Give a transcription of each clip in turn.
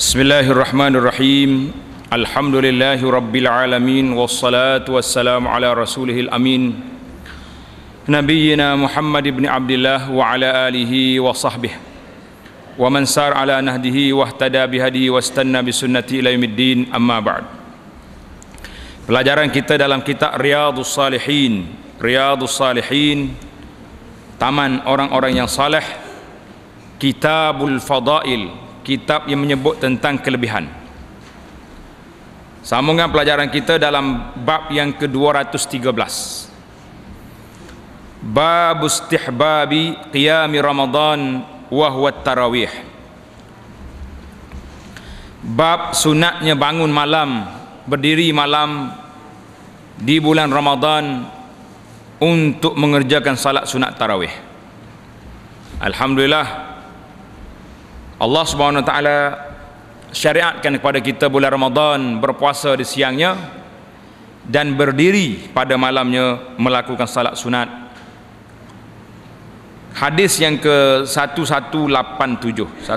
Bismillahirrahmanirrahim Alhamdulillahi Rabbil Alamin Wassalatu wassalamu ala rasulihil amin Nabiyina Muhammad ibn Abdullah Wa ala alihi wa sahbih Wa mansar ala nahdihi Wa ahtada bihadihi Wa stanna bisunnati ila yumiddin Amma ba'd Pelajaran kita dalam kitab Riyadus Salihin Riyadus Salihin Taman orang-orang yang saleh Kitabul Fadail kitab yang menyebut tentang kelebihan sambungan pelajaran kita dalam bab yang ke-213 bab istihbabi qiyami ramadhan wa tarawih bab sunatnya bangun malam berdiri malam di bulan ramadhan untuk mengerjakan salat sunat tarawih Alhamdulillah Alhamdulillah Allah Subhanahu taala syariatkan kepada kita bulan Ramadan berpuasa di siangnya dan berdiri pada malamnya melakukan salat sunat. Hadis yang ke 1187, 1187.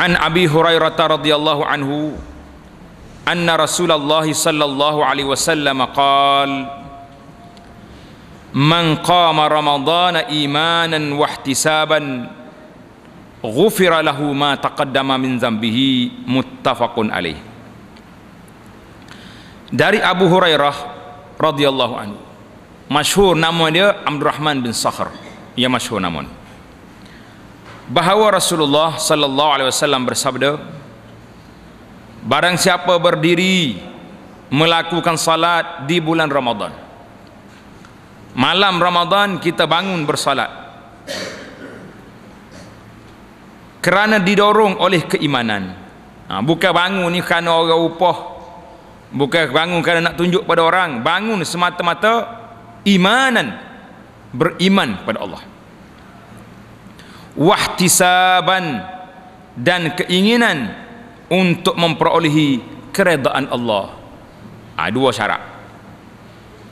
An Abi Hurairah radhiyallahu anhu anna Rasulullah sallallahu alaihi wasallam qala man qama ramadana imanan wa ihtisaban ghufira lahu ma taqaddama min zambihi muttafaqun alaih dari Abu Hurairah radhiyallahu anhu masyhur nama dia Abdurrahman bin Sakhr ia masyhur namun bahawa Rasulullah sallallahu alaihi wasallam bersabda barang siapa berdiri melakukan salat di bulan Ramadan malam Ramadan kita bangun bersalat kerana didorong oleh keimanan ha, bukan bangun ni kerana orang upah bukan bangun kerana nak tunjuk pada orang bangun semata-mata imanan beriman pada Allah wahtisaban dan keinginan untuk memperolehi keredaan Allah ha, dua syarat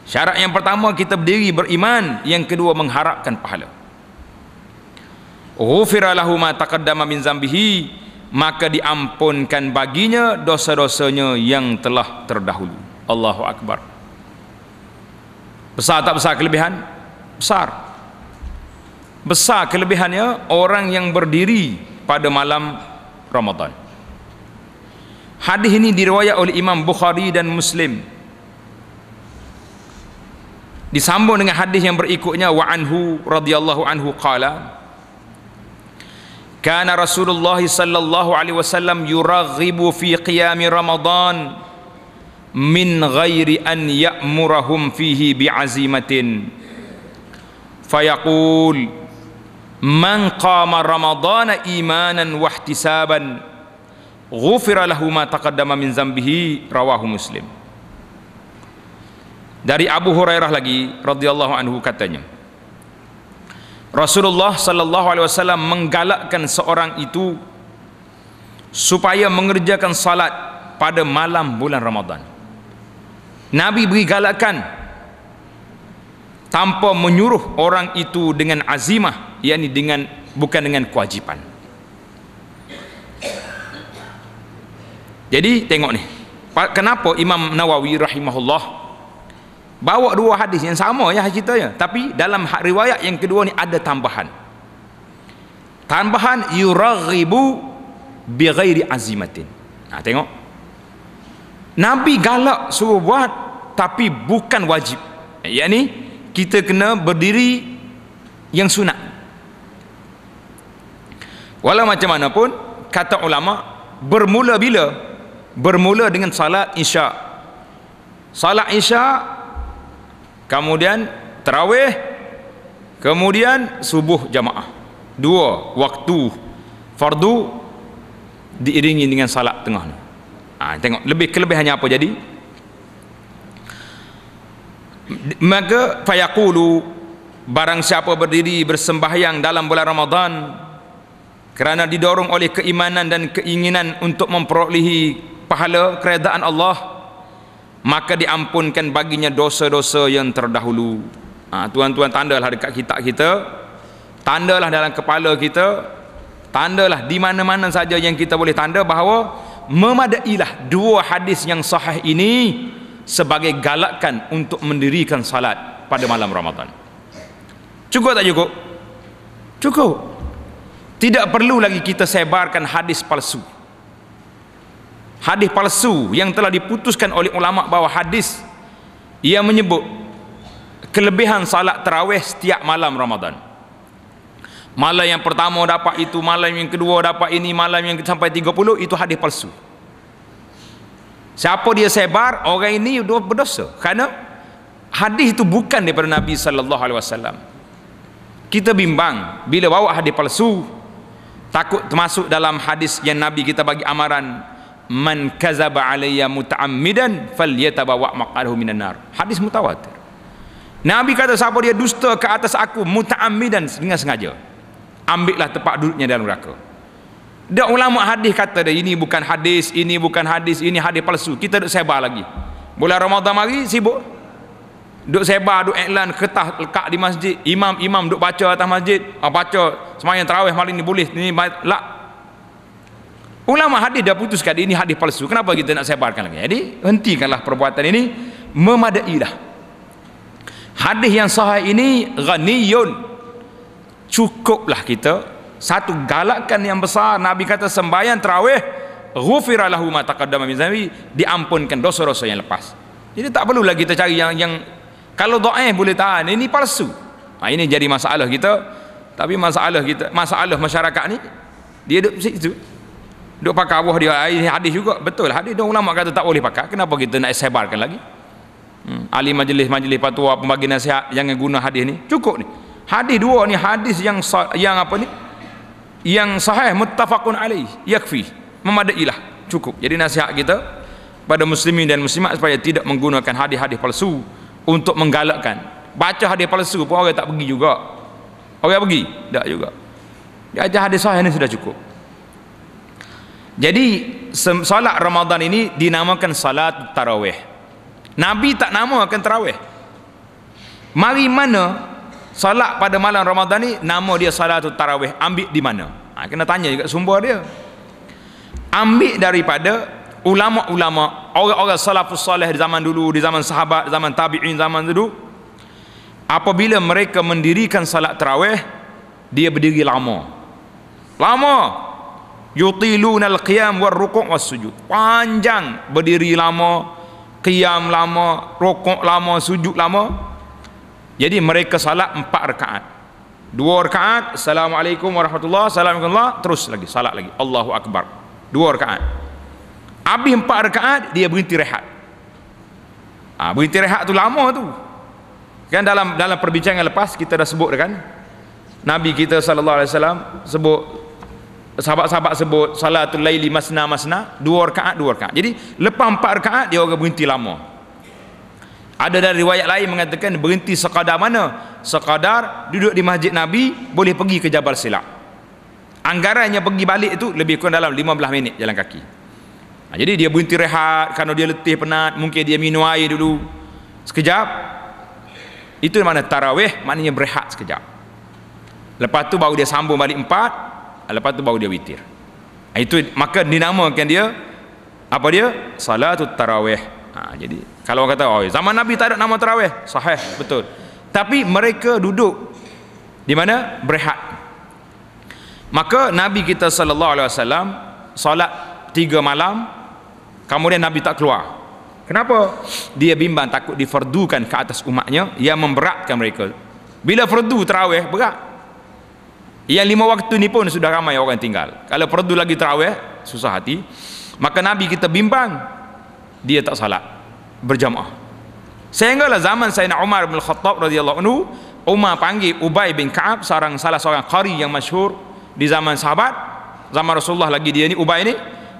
syarat yang pertama kita berdiri beriman yang kedua mengharapkan pahala ghufira lahu ma taqaddama min zambihi maka diampunkan baginya dosa-dosanya yang telah terdahulu Allahu Akbar besar tak besar kelebihan? besar besar kelebihannya orang yang berdiri pada malam Ramadan hadis ini diriwayat oleh Imam Bukhari dan Muslim disambung dengan hadis yang berikutnya wa anhu radhiyallahu anhu qala kana Rasulullah sallallahu alaihi wasallam yuraghibu fi qiyam Ramadan min ghairi an ya'murahum fihi bi'azimatin fayaqul man qama ramadana imanan wa ihtisaban ghufira lahu ma taqaddama min zambihi rawahu muslim dari Abu Hurairah lagi radhiyallahu anhu katanya Rasulullah sallallahu alaihi wasallam menggalakkan seorang itu supaya mengerjakan salat pada malam bulan Ramadan. Nabi beri galakan tanpa menyuruh orang itu dengan azimah yakni dengan bukan dengan kewajipan. Jadi tengok ni. Kenapa Imam Nawawi rahimahullah bawa dua hadis yang sama ya ceritanya tapi dalam riwayat yang kedua ni ada tambahan tambahan yuraghibu bi ghairi azimatin nah ha, tengok nabi galak suruh buat tapi bukan wajib yakni kita kena berdiri yang sunat walau macam mana pun kata ulama bermula bila bermula dengan salat isya salat isya kemudian terawih kemudian subuh jamaah dua waktu fardu diiringi dengan salat tengah ni ha, tengok lebih kelebihannya apa jadi maka fayaqulu barang siapa berdiri bersembahyang dalam bulan Ramadan kerana didorong oleh keimanan dan keinginan untuk memperolehi pahala keredaan Allah Allah maka diampunkan baginya dosa-dosa yang terdahulu ha, tuan-tuan ha, tandalah dekat kita kita tandalah dalam kepala kita tandalah di mana-mana saja yang kita boleh tanda bahawa memadailah dua hadis yang sahih ini sebagai galakan untuk mendirikan salat pada malam Ramadan cukup tak cukup? cukup tidak perlu lagi kita sebarkan hadis palsu hadis palsu yang telah diputuskan oleh ulama bahawa hadis ia menyebut kelebihan salat terawih setiap malam Ramadan malam yang pertama dapat itu malam yang kedua dapat ini malam yang sampai 30 itu hadis palsu siapa dia sebar orang ini berdosa kerana hadis itu bukan daripada Nabi sallallahu alaihi wasallam kita bimbang bila bawa hadis palsu takut termasuk dalam hadis yang Nabi kita bagi amaran man kazaba alayya mutaammidan falyatabawa maqarahu minan nar hadis mutawatir nabi kata siapa dia dusta ke atas aku mutaammidan dengan sengaja ambillah tempat duduknya dalam neraka dia ulama hadis kata dia ini bukan hadis ini bukan hadis ini hadis palsu kita duk sebar lagi bulan ramadan mari sibuk duk sebar duk iklan kertas lekat di masjid imam-imam duk baca atas masjid ah, baca semayang tarawih malam ni boleh ni lak Ulama hadis dah putuskan ini hadis palsu. Kenapa kita nak sebarkan lagi? Jadi, hentikanlah perbuatan ini memadailah. Hadis yang sahih ini ghaniyun. Cukuplah kita satu galakan yang besar Nabi kata sembahyang tarawih ghufira lahu ma taqaddama min zambi diampunkan dosa-dosa yang lepas. Jadi tak perlu lagi kita cari yang yang kalau doa boleh tahan ini palsu. Nah, ha, ini jadi masalah kita. Tapi masalah kita, masalah masyarakat ni dia duduk situ duk pakai awah dia hadis juga betul hadis dia ulama kata tak boleh pakai kenapa kita nak sebarkan lagi hmm. ahli majlis majlis patua pembagi nasihat jangan guna hadis ni cukup ni hadis dua ni hadis yang yang apa ni yang sahih muttafaqun alaih yakfi memadailah cukup jadi nasihat kita pada muslimin dan muslimat supaya tidak menggunakan hadis-hadis palsu untuk menggalakkan baca hadis palsu pun orang tak pergi juga orang pergi tak juga dia ajar hadis sahih ni sudah cukup jadi solat Ramadan ini dinamakan salat tarawih. Nabi tak namakan tarawih. Mari mana solat pada malam Ramadan ini nama dia salat tarawih ambil di mana? Ha, kena tanya juga sumber dia. Ambil daripada ulama-ulama, orang-orang salafus soleh di zaman dulu, di zaman sahabat, di zaman tabi'in, zaman dulu. Apabila mereka mendirikan salat tarawih, dia berdiri lama. Lama yutiluna alqiyam warruku' sujud panjang berdiri lama qiyam lama rukuk lama sujud lama jadi mereka salat empat rakaat dua rakaat assalamualaikum warahmatullahi wabarakatuh terus lagi salat lagi Allahu akbar dua rakaat habis empat rakaat dia berhenti rehat ha, berhenti rehat tu lama tu kan dalam dalam perbincangan lepas kita dah sebut kan Nabi kita sallallahu alaihi wasallam sebut sahabat-sahabat sebut salatul laili masna masna dua rakaat dua rakaat jadi lepas empat rakaat dia orang berhenti lama ada dari riwayat lain mengatakan berhenti sekadar mana sekadar duduk di masjid Nabi boleh pergi ke Jabal Silak anggarannya pergi balik itu lebih kurang dalam 15 minit jalan kaki nah, ha, jadi dia berhenti rehat kerana dia letih penat mungkin dia minum air dulu sekejap itu mana tarawih maknanya berehat sekejap lepas tu baru dia sambung balik empat Ah, lepas tu baru dia witir ah, itu maka dinamakan dia apa dia salatut tarawih ha, jadi kalau orang kata oh zaman nabi tak ada nama tarawih sahih betul tapi mereka duduk di mana berehat maka nabi kita sallallahu alaihi wasallam solat tiga malam kemudian nabi tak keluar kenapa dia bimbang takut difardukan ke atas umatnya yang memberatkan mereka bila fardu tarawih berat yang lima waktu ni pun sudah ramai orang tinggal kalau perdu lagi terawih susah hati maka Nabi kita bimbang dia tak salah berjamaah sehinggalah zaman Sayyidina Umar bin Khattab radhiyallahu anhu Umar panggil Ubay bin Kaab seorang salah seorang qari yang masyhur di zaman sahabat zaman Rasulullah lagi dia ni Ubay ni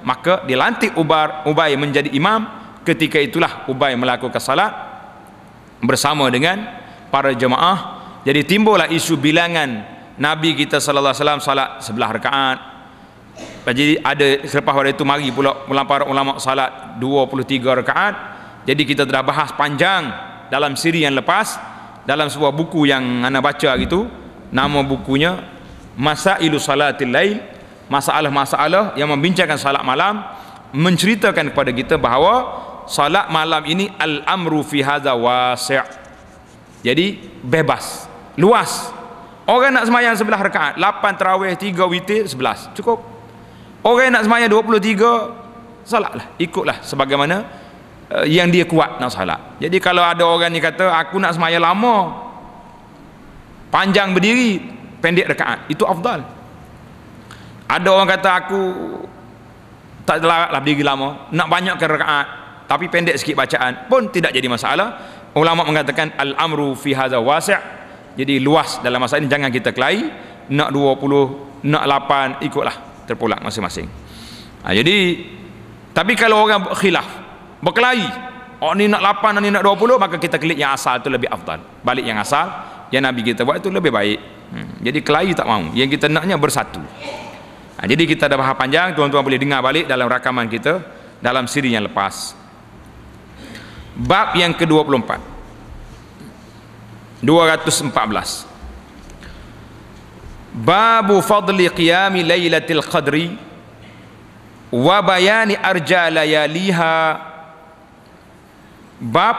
maka dilantik Ubar Ubay menjadi imam ketika itulah Ubay melakukan salat bersama dengan para jemaah jadi timbullah isu bilangan Nabi kita sallallahu alaihi wasallam salat sebelah rakaat. Jadi ada selepas waktu itu mari pula melampar ulama salat 23 rakaat. Jadi kita telah bahas panjang dalam siri yang lepas dalam sebuah buku yang anda baca gitu nama bukunya Masailu Salatil Lail masalah-masalah yang membincangkan salat malam menceritakan kepada kita bahawa salat malam ini al-amru fi hadza wasi' jadi bebas luas Orang nak semayang sebelah rekaat. Lapan terawih, tiga witir, sebelas. Cukup. Orang nak semayang dua puluh tiga, salat lah. Ikutlah sebagaimana uh, yang dia kuat nak salat. Jadi kalau ada orang ni kata, aku nak semayang lama, panjang berdiri, pendek rekaat. Itu afdal. Ada orang kata, aku tak larat lah berdiri lama, nak banyakkan rekaat, tapi pendek sikit bacaan pun tidak jadi masalah. Ulama mengatakan al-amru fi hadza wasi' jadi luas dalam masa ini jangan kita kelahi nak 20 nak 8 ikutlah terpulang masing-masing ha, jadi tapi kalau orang khilaf berkelahi oh ni nak 8 ni nak 20 maka kita klik yang asal tu lebih afdal balik yang asal yang Nabi kita buat itu lebih baik hmm. jadi kelahi tak mau yang kita naknya bersatu ha, jadi kita dah bahas panjang tuan-tuan boleh dengar balik dalam rakaman kita dalam siri yang lepas bab yang ke-24 214 Babu fadli qiyami lailatul qadri wa bayani arja layaliha bab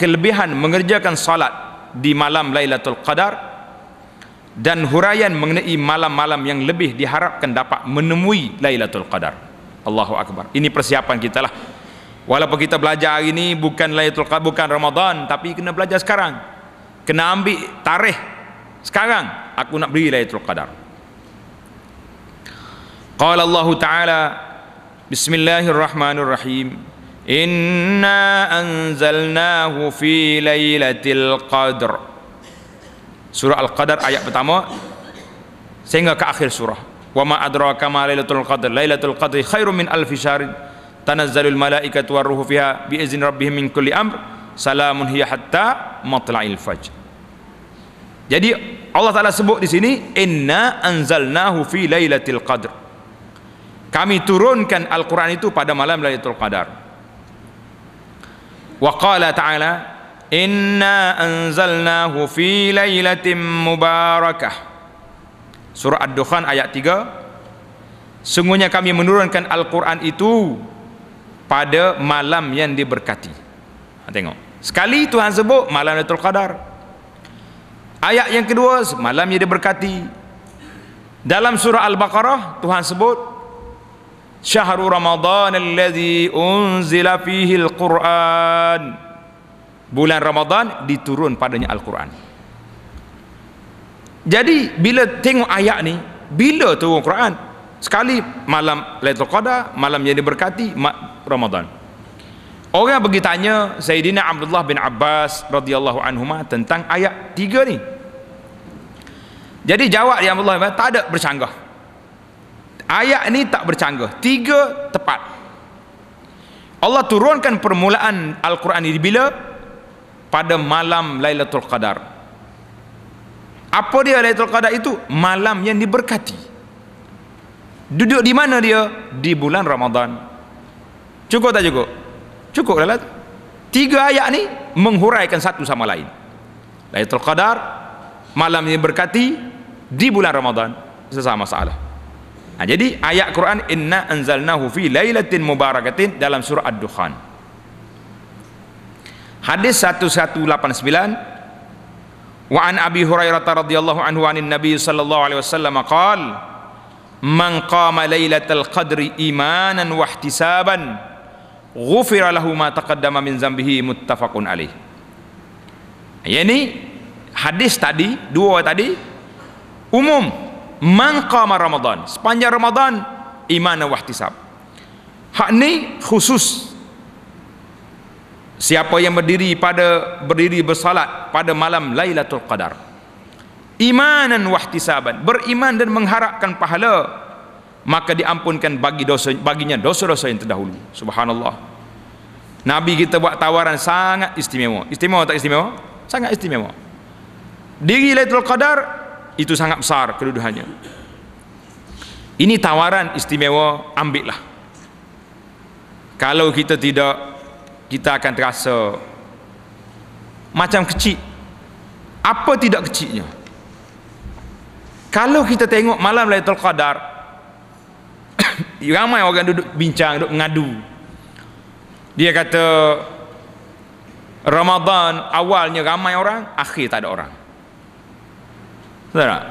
kelebihan mengerjakan salat di malam Lailatul Qadar dan huraian mengenai malam-malam yang lebih diharapkan dapat menemui Lailatul Qadar. Allahu Akbar. Ini persiapan kita lah. Walaupun kita belajar hari ini bukan Lailatul Qadar bukan Ramadan tapi kena belajar sekarang kena ambil tarikh sekarang aku nak beri Lailatul Qadar Qala Allah Ta'ala Bismillahirrahmanirrahim Inna anzalnahu fi Lailatul Qadar Surah Al-Qadar ayat pertama sehingga ke akhir surah Wa ma adraka ma Lailatul Qadar Lailatul Qadri khairum min alfi syahr tanazzalul malaikatu waruhu fiha bi izni rabbihim min kulli amr salamun hiya hatta matla'il fajr jadi Allah Taala sebut di sini inna anzalnahu fi lailatul qadr kami turunkan Al-Qur'an itu pada malam Lailatul Qadar wa qala ta'ala inna anzalnahu fi lailatin mubarakah surah ad-dukhan ayat 3 Sungguhnya kami menurunkan Al-Quran itu pada malam yang diberkati tengok sekali Tuhan sebut malam Lailatul Qadar ayat yang kedua malam yang berkati dalam surah Al-Baqarah Tuhan sebut syahrul ramadhan alladhi unzila fihi al-Quran bulan Ramadan diturun padanya Al-Quran jadi bila tengok ayat ni bila turun Quran sekali malam Lailatul Qadar malam yang diberkati Ramadan Ramadan Orang pergi tanya Sayyidina Abdullah bin Abbas radhiyallahu anhu tentang ayat tiga ni. Jadi jawab dia Abdullah bin Abbas, tak ada bercanggah. Ayat ni tak bercanggah. Tiga tepat. Allah turunkan permulaan Al-Quran ini bila? Pada malam Lailatul Qadar. Apa dia Lailatul Qadar itu? Malam yang diberkati. Duduk di mana dia? Di bulan Ramadan. Cukup tak cukup? cukup lah tiga ayat ni menghuraikan satu sama lain Laitul Qadar malam ini berkati di bulan Ramadhan sesama salah nah, ha, jadi ayat Quran inna anzalnahu fi laylatin mubarakatin dalam surah Ad-Dukhan hadis 1189 wa an abi hurairah radhiyallahu anhu anin nabi sallallahu alaihi wasallam qala man qama lailatal qadri imanan wahtisaban. ihtisaban ghufira lahu ma taqaddama min zambihi muttafaqun alih yang ini hadis tadi dua tadi umum man qama ramadhan sepanjang ramadhan iman wa ihtisab hak ni khusus siapa yang berdiri pada berdiri bersalat pada malam Lailatul Qadar imanan wa ihtisaban beriman dan mengharapkan pahala maka diampunkan bagi dosa baginya dosa-dosa yang terdahulu subhanallah nabi kita buat tawaran sangat istimewa istimewa tak istimewa sangat istimewa diri lailatul qadar itu sangat besar kedudukannya ini tawaran istimewa ambillah kalau kita tidak kita akan terasa macam kecil apa tidak kecilnya kalau kita tengok malam lailatul qadar ramai orang duduk bincang duduk mengadu dia kata Ramadan awalnya ramai orang akhir tak ada orang betul tak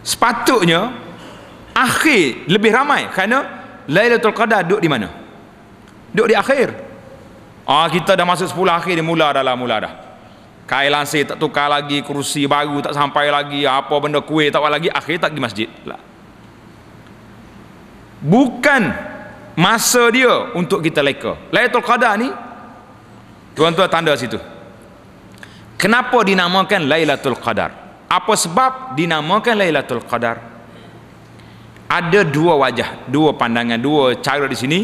sepatutnya akhir lebih ramai kerana Lailatul Qadar duduk di mana duduk di akhir Ah kita dah masuk sepuluh akhir ni mula dah lah mula dah kail lansir tak tukar lagi kerusi baru tak sampai lagi apa benda kuih tak lagi akhir tak pergi masjid lah bukan masa dia untuk kita leka Laylatul Qadar ni tuan-tuan tanda situ kenapa dinamakan Laylatul Qadar apa sebab dinamakan Laylatul Qadar ada dua wajah dua pandangan dua cara di sini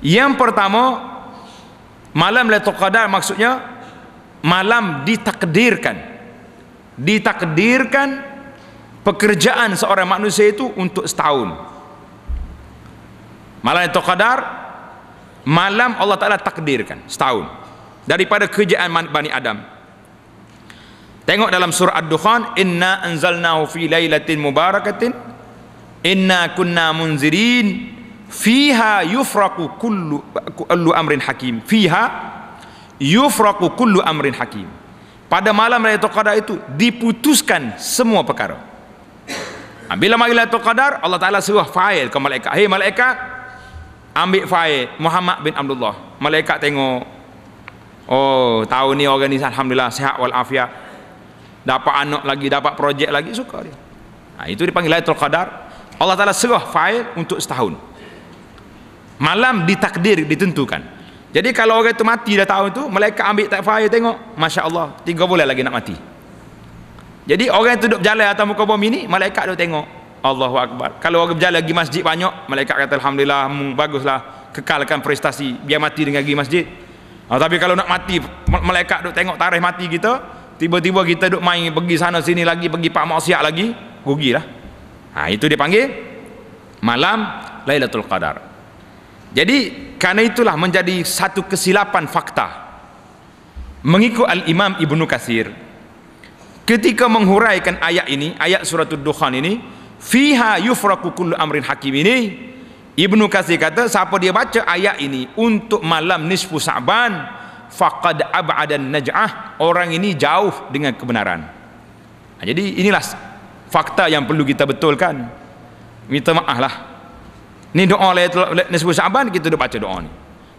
yang pertama malam Laylatul Qadar maksudnya malam ditakdirkan ditakdirkan pekerjaan seorang manusia itu untuk setahun malam itu qadar malam Allah Ta'ala takdirkan setahun daripada kerjaan Bani Adam tengok dalam surah Ad-Dukhan inna anzalnahu fi laylatin mubarakatin inna kunna munzirin fiha yufraqu kullu, kullu amrin hakim fiha yufraqu kullu amrin hakim pada malam Lailatul Qadar itu diputuskan semua perkara ha, bila malam Lailatul Qadar Allah Ta'ala suruh fail ke malaikat Hey malaikat ambil fail Muhammad bin Abdullah malaikat tengok oh tahun ni orang ni alhamdulillah sehat wal afiat dapat anak lagi dapat projek lagi suka dia nah, ha, itu dipanggil lailatul qadar Allah taala serah fail untuk setahun malam ditakdir ditentukan jadi kalau orang itu mati dah tahun itu mereka ambil tak fail tengok masya-Allah tiga bulan lagi nak mati jadi orang yang duduk jalan atas muka bumi ni malaikat dia tengok Allahu Akbar kalau orang berjalan pergi masjid banyak malaikat kata Alhamdulillah baguslah kekalkan prestasi biar mati dengan pergi masjid oh, tapi kalau nak mati malaikat duk tengok tarikh mati kita tiba-tiba kita duk main pergi sana sini lagi pergi pak maksiat lagi rugilah Nah ha, itu dia panggil malam Lailatul Qadar jadi karena itulah menjadi satu kesilapan fakta mengikut Al-Imam Ibnu Kasir ketika menghuraikan ayat ini ayat suratul Dukhan ini fiha yufraku kullu amrin hakim ini Ibnu Katsir kata siapa dia baca ayat ini untuk malam nisfu Sa'ban faqad ab'adan naj'ah orang ini jauh dengan kebenaran. Ha, jadi inilah fakta yang perlu kita betulkan. Minta maaflah. Ni doa oleh nisfu Sa'ban kita dah baca doa ni.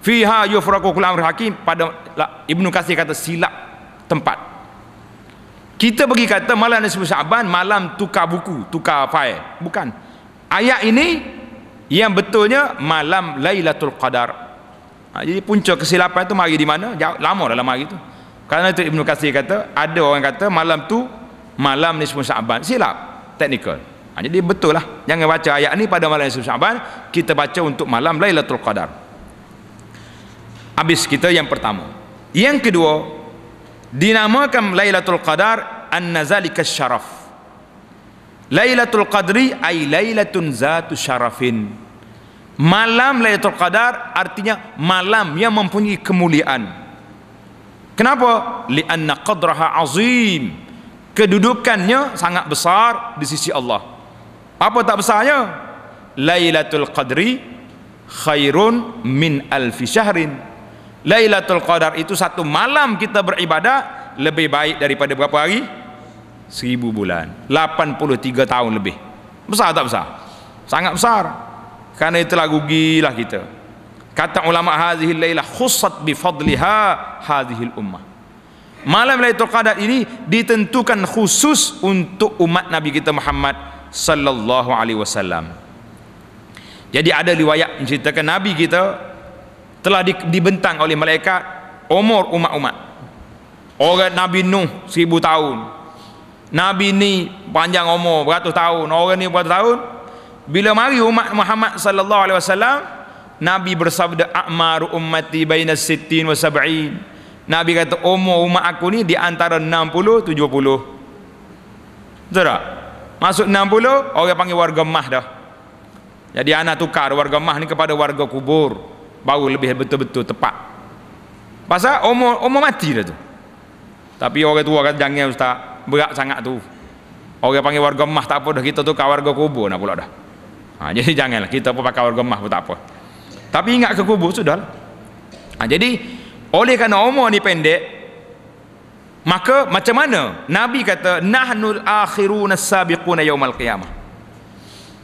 Fiha yufraku kullu amrin hakim pada Ibnu Katsir kata silap tempat kita bagi kata malam Nisfu Syaban malam tukar buku, tukar file. Bukan. Ayat ini yang betulnya malam Lailatul Qadar. Ha, jadi punca kesilapan itu mari di mana? Jauh, lama dalam hari itu. Karena itu Ibnu Katsir kata ada orang kata malam tu malam Nisfu Syaban. Silap technical. Ha, jadi betul lah. Jangan baca ayat ni pada malam Nisfu Syaban, kita baca untuk malam Lailatul Qadar. Habis kita yang pertama. Yang kedua, dinamakan Lailatul Qadar annazalika syaraf Lailatul Qadri ay Lailatun zatu syarafin malam Lailatul Qadar artinya malam yang mempunyai kemuliaan kenapa li anna qadraha azim kedudukannya sangat besar di sisi Allah apa tak besarnya Lailatul Qadri khairun min alfi syahrin Lailatul Qadar itu satu malam kita beribadah lebih baik daripada berapa hari? seribu bulan 83 tahun lebih besar tak besar? sangat besar kerana itulah rugilah kita kata ulama hazihil layla khusat bifadliha hazihil ummah malam Lailatul Qadar ini ditentukan khusus untuk umat Nabi kita Muhammad sallallahu alaihi wasallam jadi ada riwayat menceritakan Nabi kita telah dibentang oleh malaikat umur umat-umat orang Nabi Nuh seribu tahun Nabi ni panjang umur beratus tahun orang ni beratus tahun bila mari umat Muhammad sallallahu alaihi wasallam Nabi bersabda akmar ummati baina sittin wa sab'in Nabi kata umur umat aku ni di antara 60 70 betul tak masuk 60 orang panggil warga mah dah jadi anak tukar warga mah ni kepada warga kubur baru lebih betul-betul tepat pasal umur, umur mati dah tu tapi orang tua kata jangan ustaz berat sangat tu orang panggil warga emas tak apa dah kita tu warga kubur nak pula dah ha, jadi janganlah kita pun pakai warga emas pun tak apa tapi ingat ke kubur sudah lah ha, jadi oleh kerana umur ni pendek maka macam mana Nabi kata nahnul akhiruna sabiquna yaumal qiyamah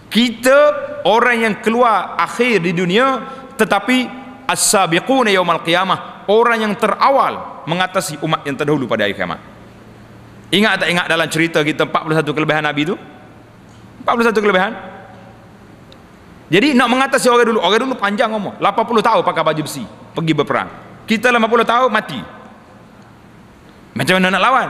kita orang yang keluar akhir di dunia tetapi as-sabiquna yaumal qiyamah orang yang terawal mengatasi umat yang terdahulu pada hari kiamat ingat tak ingat dalam cerita kita 41 kelebihan nabi itu 41 kelebihan jadi nak mengatasi orang dulu orang dulu panjang ngomong 80 tahun pakai baju besi pergi berperang kita 80 tahun mati macam mana nak lawan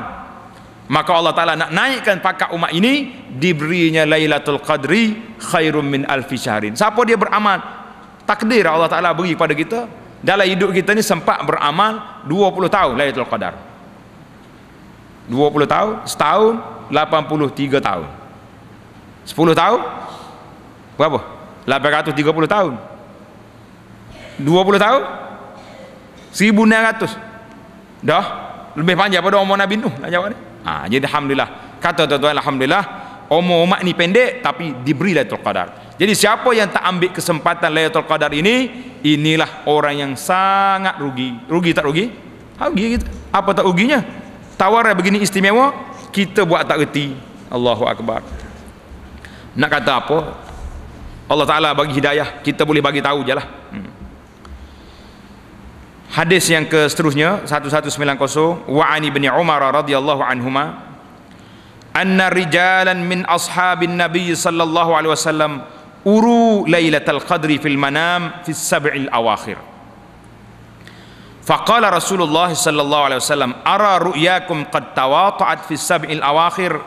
maka Allah Ta'ala nak naikkan pakat umat ini diberinya Lailatul Qadri khairun min alfi syahrin siapa dia beramal takdir Allah Ta'ala beri kepada kita dalam hidup kita ni sempat beramal 20 tahun Lailatul Qadar 20 tahun setahun 83 tahun 10 tahun berapa 830 tahun 20 tahun 1600 dah lebih panjang pada umur Nabi Nuh nak jawab ni ha, jadi Alhamdulillah kata tuan-tuan Alhamdulillah umur umat ni pendek tapi diberi Laitul Qadar jadi siapa yang tak ambil kesempatan Laitul Qadar ini inilah orang yang sangat rugi rugi tak rugi? rugi kita. apa tak ruginya? tawar begini istimewa kita buat tak reti Allahu Akbar nak kata apa? Allah Ta'ala bagi hidayah kita boleh bagi tahu je lah hmm. hadis yang ke seterusnya 1190 wa'ani bin Umar radhiyallahu anhuma أن رجالا من أصحاب النبي صلى الله عليه وسلم أروا ليلة القدر في المنام في السبع الأواخر فقال رسول الله صلى الله عليه وسلم أرى رؤياكم قد تواطعت في السبع الأواخر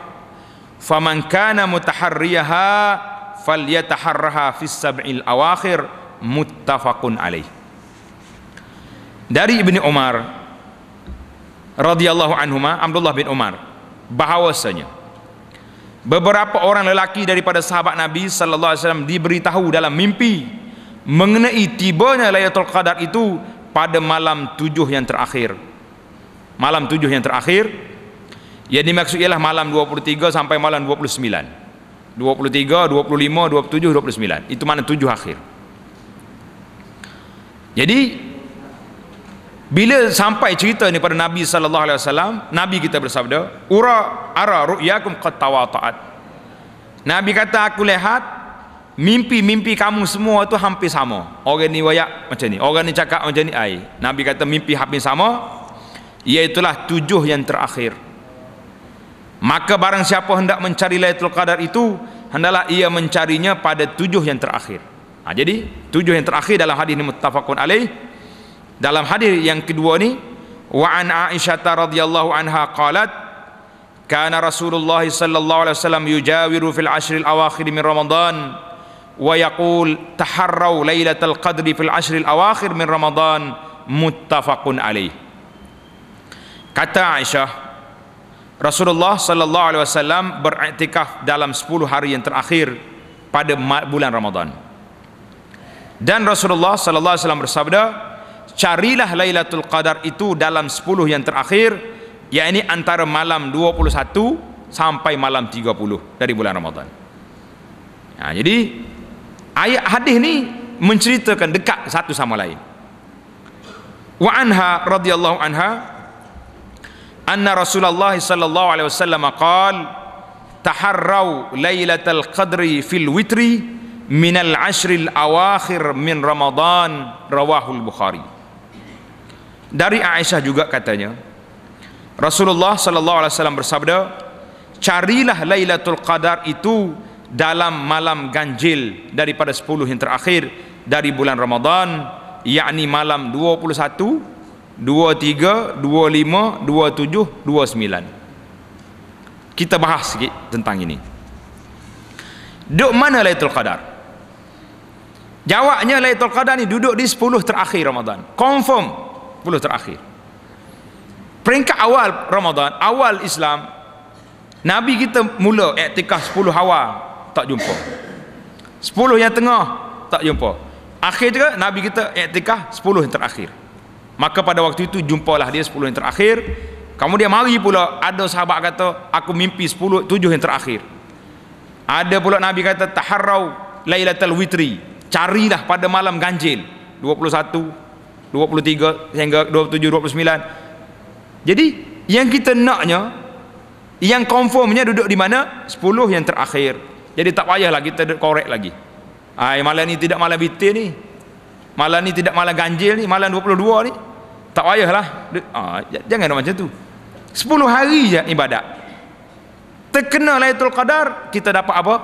فمن كان متحريها فليتحرها في السبع الأواخر متفق عليه dari Ibni Umar radhiyallahu anhuma Abdullah bin Umar bahawasanya beberapa orang lelaki daripada sahabat Nabi sallallahu alaihi wasallam diberitahu dalam mimpi mengenai tibanya Lailatul Qadar itu pada malam tujuh yang terakhir. Malam tujuh yang terakhir yang dimaksud ialah malam 23 sampai malam 29. 23, 25, 27, 29. Itu mana tujuh akhir. Jadi bila sampai cerita ni pada Nabi sallallahu alaihi wasallam, Nabi kita bersabda, "Ura ara ru'yakum qad tawata'at." Nabi kata aku lihat mimpi-mimpi kamu semua tu hampir sama. Orang ni wayak macam ni, orang ni cakap macam ni ai. Nabi kata mimpi hampir sama, iaitulah tujuh yang terakhir. Maka barang siapa hendak mencari Lailatul Qadar itu, hendaklah ia mencarinya pada tujuh yang terakhir. Ha, jadi tujuh yang terakhir dalam hadis ini muttafaqun alaih dalam hadis yang kedua ni wa an aisyah radhiyallahu anha qalat kana rasulullah sallallahu alaihi wasallam yujawiru fil ashril awakhir min ramadan wa yaqul taharraw lailatal qadri fil ashril awakhir min ramadan muttafaqun alaih kata aisyah rasulullah sallallahu alaihi wasallam beriktikaf dalam 10 hari yang terakhir pada bulan ramadan dan rasulullah sallallahu alaihi wasallam bersabda carilah Lailatul Qadar itu dalam 10 yang terakhir yakni antara malam 21 sampai malam 30 dari bulan Ramadan ya, jadi ayat hadis ni menceritakan dekat satu sama lain wa anha radhiyallahu anha anna Rasulullah sallallahu alaihi wasallam qaal taharraw lailatal qadri fil witri al ashril awakhir min ramadan rawahul bukhari dari Aisyah juga katanya, Rasulullah sallallahu alaihi wasallam bersabda, "Carilah Lailatul Qadar itu dalam malam ganjil daripada 10 yang terakhir dari bulan Ramadan, yakni malam 21, 23, 25, 27, 29." Kita bahas sikit tentang ini. Duk mana Lailatul Qadar? Jawabnya Lailatul Qadar ni duduk di 10 terakhir Ramadan. Confirm 10 terakhir peringkat awal Ramadan awal Islam Nabi kita mula iktikah 10 awal tak jumpa 10 yang tengah tak jumpa akhir juga Nabi kita iktikah 10 yang terakhir maka pada waktu itu jumpalah dia 10 yang terakhir kemudian mari pula ada sahabat kata aku mimpi 10 tujuh yang terakhir ada pula Nabi kata taharau lailatul witri carilah pada malam ganjil 21 23 sehingga 27 29 jadi yang kita naknya yang confirmnya duduk di mana 10 yang terakhir jadi tak payahlah kita korek lagi Ay, malam ni tidak malam bitir ni malam ni tidak malam ganjil ni malam 22 ni tak payahlah Ay, ah, jangan macam tu 10 hari je ibadat terkena Laitul Qadar kita dapat apa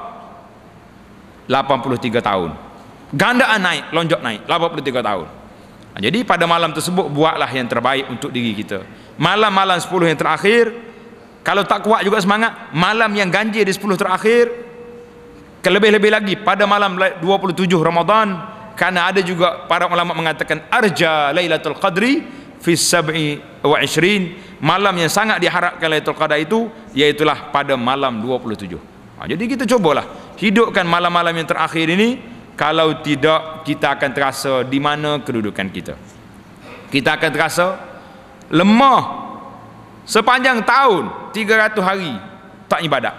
83 tahun gandaan naik lonjok naik 83 tahun Ha, jadi pada malam tersebut buatlah yang terbaik untuk diri kita malam-malam 10 yang terakhir kalau tak kuat juga semangat malam yang ganjil di 10 terakhir kelebih-lebih lagi pada malam 27 Ramadan karena ada juga para ulama mengatakan arja lailatul qadri fi sab'i wa ishrin malam yang sangat diharapkan lailatul qadar itu yaitulah pada malam 27 ha, jadi kita cubalah hidupkan malam-malam yang terakhir ini kalau tidak kita akan terasa di mana kedudukan kita kita akan terasa lemah sepanjang tahun 300 hari tak ibadat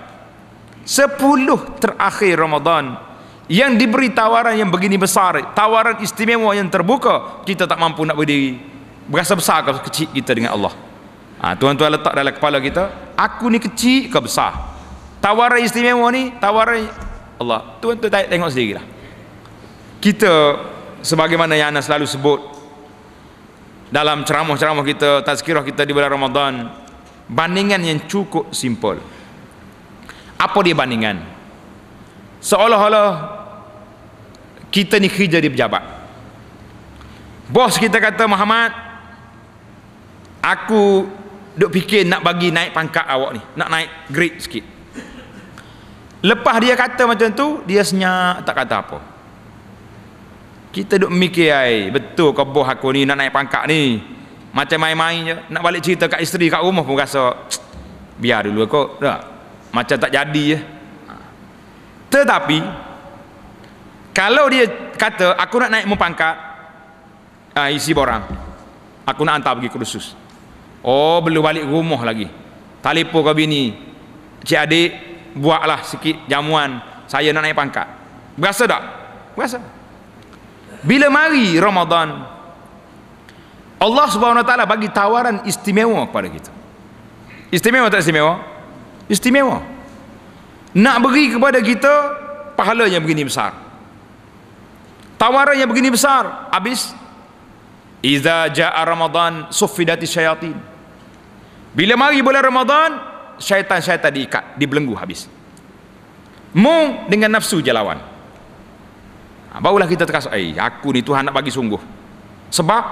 Sepuluh terakhir Ramadan yang diberi tawaran yang begini besar tawaran istimewa yang terbuka kita tak mampu nak berdiri berasa besar ke kecil kita dengan Allah ha, tuan-tuan letak dalam kepala kita aku ni kecil ke besar tawaran istimewa ni tawaran Allah tuan-tuan tengok lah kita sebagaimana yang anda selalu sebut dalam ceramah-ceramah kita tazkirah kita di bulan Ramadan bandingan yang cukup simple apa dia bandingan seolah-olah kita ni kerja di pejabat bos kita kata Muhammad aku duk fikir nak bagi naik pangkat awak ni nak naik grade sikit lepas dia kata macam tu dia senyap tak kata apa kita duk mikir ai betul ke boh aku ni nak naik pangkat ni macam main-main je nak balik cerita kat isteri kat rumah pun rasa biar dulu aku tak macam tak jadi je ha. tetapi kalau dia kata aku nak naik mempangkat uh, ha, isi borang aku nak hantar pergi kursus oh belum balik rumah lagi telefon ke bini cik adik buatlah sikit jamuan saya nak naik pangkat berasa tak? berasa bila mari Ramadan Allah subhanahu wa ta'ala bagi tawaran istimewa kepada kita istimewa tak istimewa? istimewa nak beri kepada kita pahala yang begini besar tawaran yang begini besar habis iza ja'a ramadhan sufidati syayatin bila mari bulan ramadhan syaitan-syaitan diikat dibelenggu habis mu dengan nafsu je lawan Ha, barulah kita terasa eh aku ni Tuhan nak bagi sungguh sebab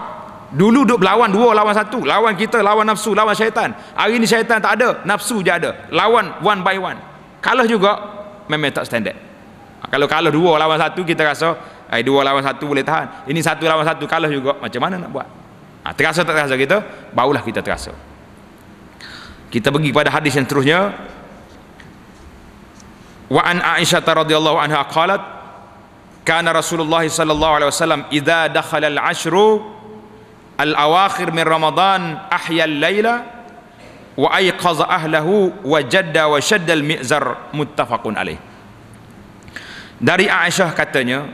dulu duk berlawan dua lawan satu lawan kita lawan nafsu lawan syaitan hari ni syaitan tak ada nafsu je ada lawan one by one kalah juga memang tak standard ha, kalau kalah dua lawan satu kita rasa eh dua lawan satu boleh tahan ini satu lawan satu kalah juga macam mana nak buat ha, terasa tak terasa kita barulah kita terasa kita pergi pada hadis yang seterusnya wa an aisyah radhiyallahu anha qalat Kana Rasulullah sallallahu alaihi wasallam idza dakhala al-ashru al-awakhir min Ramadan ahya al-laila wa ayqaz ahlahu wa jadda wa shadda al-mizar muttafaqun alaih. Dari Aisyah katanya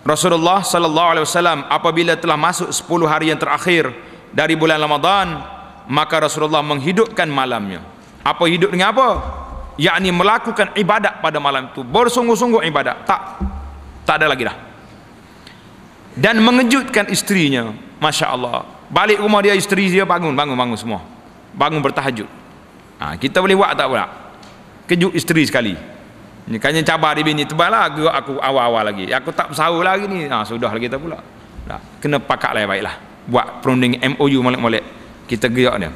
Rasulullah sallallahu alaihi wasallam apabila telah masuk 10 hari yang terakhir dari bulan Ramadan maka Rasulullah menghidupkan malamnya. Apa hidup dengan apa? Yakni melakukan ibadat pada malam itu, bersungguh-sungguh ibadat. Tak tak ada lagi dah dan mengejutkan istrinya Masya Allah balik rumah dia isteri dia bangun bangun bangun semua bangun bertahajud ha, kita boleh buat tak boleh kejut isteri sekali kanya cabar di bini tebal lah gerak aku awal-awal lagi aku tak bersahur lagi ni ha, sudah lagi kita pula nah, ha, kena pakat lah baiklah buat perunding MOU malik-malik kita gerak dia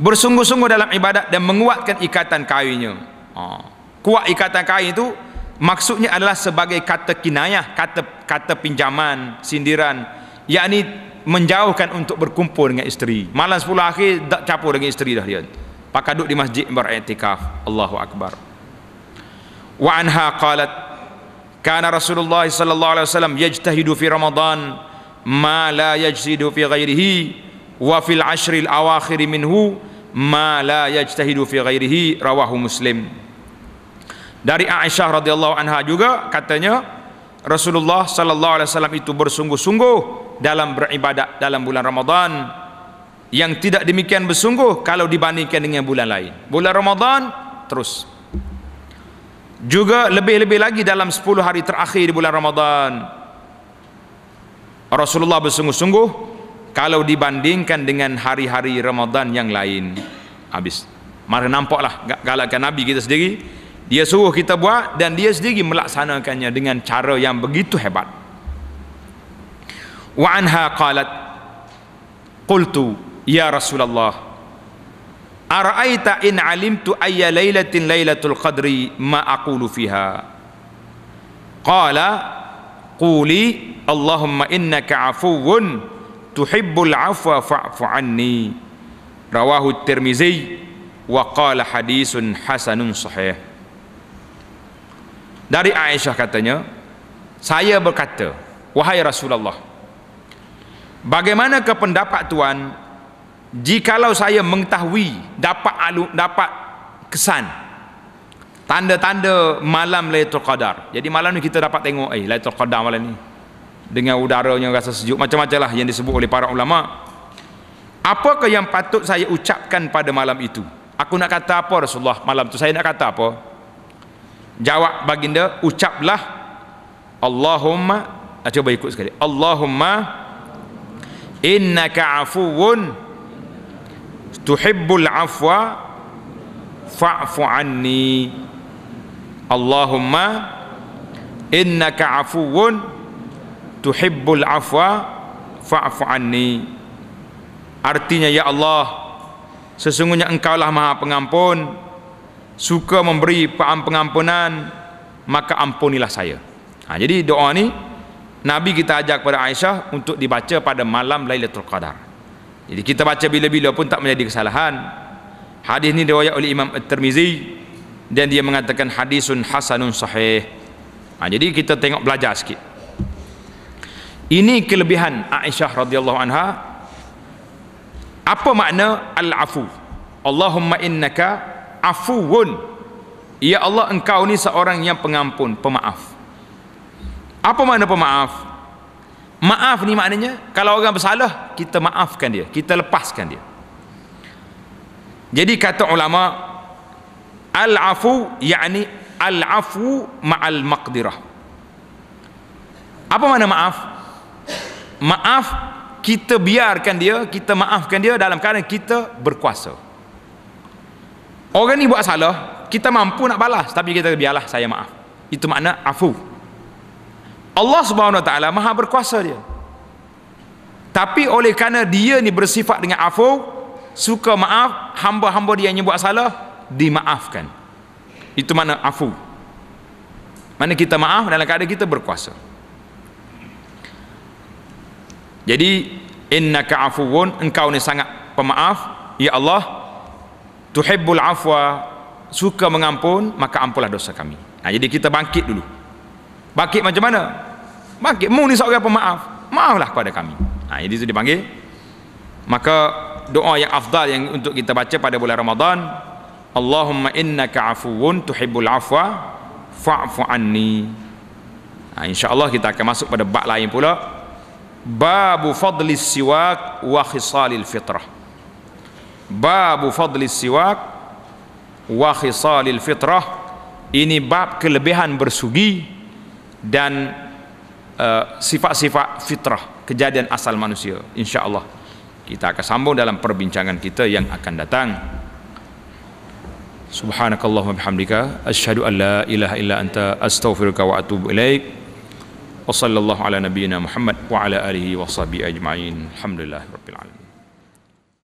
bersungguh-sungguh dalam ibadat dan menguatkan ikatan kainnya ha. kuat ikatan kain itu maksudnya adalah sebagai kata kinayah kata kata pinjaman sindiran yakni menjauhkan untuk berkumpul dengan isteri malam 10 akhir tak capur dengan isteri dah dia pakai duduk di masjid beretikaf Allahu akbar wa anha qalat kana Rasulullah sallallahu alaihi wasallam yajtahidu fi Ramadan ma la yajtahidu fi ghairihi wa fil ashril awakhir minhu ma la yajtahidu fi ghairihi rawahu muslim dari Aisyah radhiyallahu anha juga katanya Rasulullah sallallahu alaihi wasallam itu bersungguh-sungguh dalam beribadat dalam bulan Ramadan yang tidak demikian bersungguh kalau dibandingkan dengan bulan lain. Bulan Ramadan terus juga lebih-lebih lagi dalam 10 hari terakhir di bulan Ramadan Rasulullah bersungguh-sungguh kalau dibandingkan dengan hari-hari Ramadan yang lain habis mari nampaklah galakkan Nabi kita sendiri dia suruh kita buat dan dia sendiri melaksanakannya dengan cara yang begitu hebat. Wa anha qalat qultu ya Rasulullah Ara'aita in 'alimtu ayya lailatin lailatul qadri ma aqulu fiha Qala quli Allahumma innaka 'afuwun tuhibbul 'afwa fa'fu 'anni Rawahu Tirmizi wa qala hadisun hasanun sahih dari Aisyah katanya saya berkata wahai Rasulullah bagaimana bagaimanakah pendapat tuan jikalau saya mengetahui dapat alu, dapat kesan tanda-tanda malam Lailatul Qadar jadi malam ni kita dapat tengok eh Lailatul Qadar malam ni dengan udaranya rasa sejuk macam-macam lah yang disebut oleh para ulama apakah yang patut saya ucapkan pada malam itu aku nak kata apa Rasulullah malam tu saya nak kata apa jawab baginda ucaplah Allahumma ah, cuba ikut sekali Allahumma innaka afuun tuhibbul afwa fa'fu anni Allahumma innaka afuun tuhibbul afwa fa'fu anni artinya ya Allah sesungguhnya engkau lah maha pengampun suka memberi pengampunan maka ampunilah saya ha, jadi doa ni Nabi kita ajak kepada Aisyah untuk dibaca pada malam Lailatul Qadar jadi kita baca bila-bila pun tak menjadi kesalahan hadis ni diwayat oleh Imam At-Tirmizi dan dia mengatakan hadisun hasanun sahih ha, jadi kita tengok belajar sikit ini kelebihan Aisyah radhiyallahu anha apa makna al-afu Allahumma innaka afuun ya Allah engkau ni seorang yang pengampun pemaaf apa makna pemaaf maaf ni maknanya kalau orang bersalah kita maafkan dia kita lepaskan dia jadi kata ulama al-afu yakni al-afu ma'al maqdirah apa makna maaf maaf kita biarkan dia kita maafkan dia dalam keadaan kita berkuasa Orang ni buat salah, kita mampu nak balas tapi kita biarlah saya maaf. Itu makna afu. Allah Subhanahu Wa Taala Maha berkuasa dia. Tapi oleh kerana dia ni bersifat dengan afu, suka maaf hamba-hamba dia yang buat salah dimaafkan. Itu makna afu. Mana kita maaf dalam keadaan kita berkuasa. Jadi innaka afuwun engkau ni sangat pemaaf ya Allah tuhibbul afwa suka mengampun maka ampunlah dosa kami nah, ha, jadi kita bangkit dulu bangkit macam mana bangkit mu ni seorang pemaaf maaflah kepada kami nah, ha, jadi itu dipanggil maka doa yang afdal yang untuk kita baca pada bulan Ramadan Allahumma innaka afuun tuhibbul afwa fa'fu anni nah, ha, insyaallah kita akan masuk pada bab lain pula babu fadli siwak wa khisalil fitrah babu fadli siwak wa khisalil fitrah ini bab kelebihan bersugi dan eh, sifat-sifat uh, fitrah kejadian asal manusia insyaallah kita akan sambung dalam perbincangan kita yang akan datang subhanakallahumma bihamdika asyhadu an la ilaha illa anta astaghfiruka wa atubu ilaik wa sallallahu ala nabiyyina muhammad wa ala alihi wa sahbihi ajma'in alhamdulillah rabbil alamin